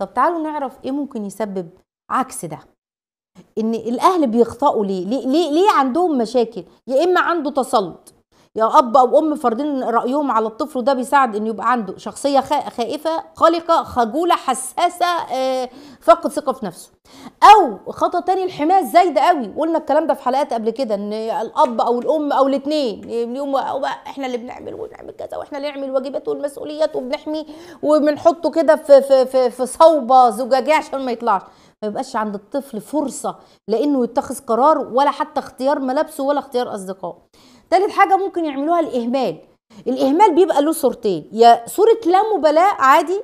طب تعالوا نعرف ايه ممكن يسبب عكس ده ان الاهل بيخطئوا ليه ليه ليه, ليه عندهم مشاكل يا اما عنده تسلط يا اب او ام فارضين رايهم على الطفل وده بيساعد انه يبقى عنده شخصيه خائفه خالقه خجوله حساسه آه، فاقد ثقه في نفسه او خطا تاني الحمايه الزايده قوي قلنا الكلام ده في حلقات قبل كده ان الاب او الام او الاثنين اليوم احنا اللي بنعمل ونعمل كذا واحنا اللي نعمل واجبات والمسؤوليات وبنحمي وبنحطه كده في في في, في صوبه زجاجيه عشان ما يطلعش ما يبقاش عند الطفل فرصه لانه يتخذ قرار ولا حتى اختيار ملابسه ولا اختيار اصدقائه تالت حاجه ممكن يعملوها الاهمال الاهمال بيبقى له صورتين يا صوره لا مبالاه عادي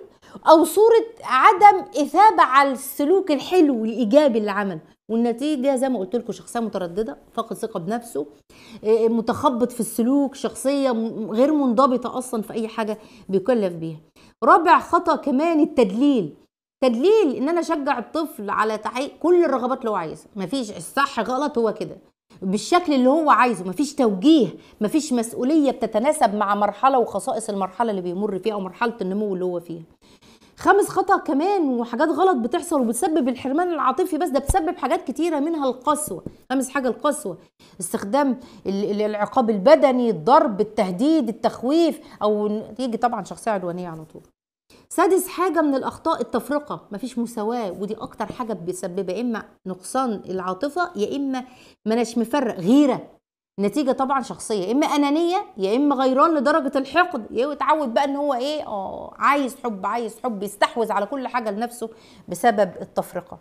او صوره عدم اثابه على السلوك الحلو الايجابي اللي عمله والنتيجه زي ما قلت لكم شخصيه متردده فاقد ثقه بنفسه آه، آه، متخبط في السلوك شخصيه غير منضبطه اصلا في اي حاجه بيكلف بيها رابع خطا كمان التدليل تدليل ان انا اشجع الطفل على تحقيق كل الرغبات اللي هو عايزها مفيش الصح غلط هو كده بالشكل اللي هو عايزه مفيش توجيه مفيش مسؤوليه بتتناسب مع مرحله وخصائص المرحله اللي بيمر فيها او مرحله النمو اللي هو فيها خمس خطأ كمان وحاجات غلط بتحصل وبتسبب الحرمان العاطفي بس ده بتسبب حاجات كتيرة منها القسوة خامس حاجة القسوة استخدام العقاب البدني الضرب التهديد التخويف أو تيجي طبعا شخصية عدوانية على طول سادس حاجة من الأخطاء التفرقة مفيش مساواة ودي أكتر حاجة بيسببها إما نقصان العاطفة يا إما مناش مفرق غيرة نتيجه طبعا شخصيه يا اما انانيه يا اما غيران لدرجه الحقد يتعود بقى ان هو ايه اه عايز حب عايز حب يستحوذ على كل حاجه لنفسه بسبب التفرقه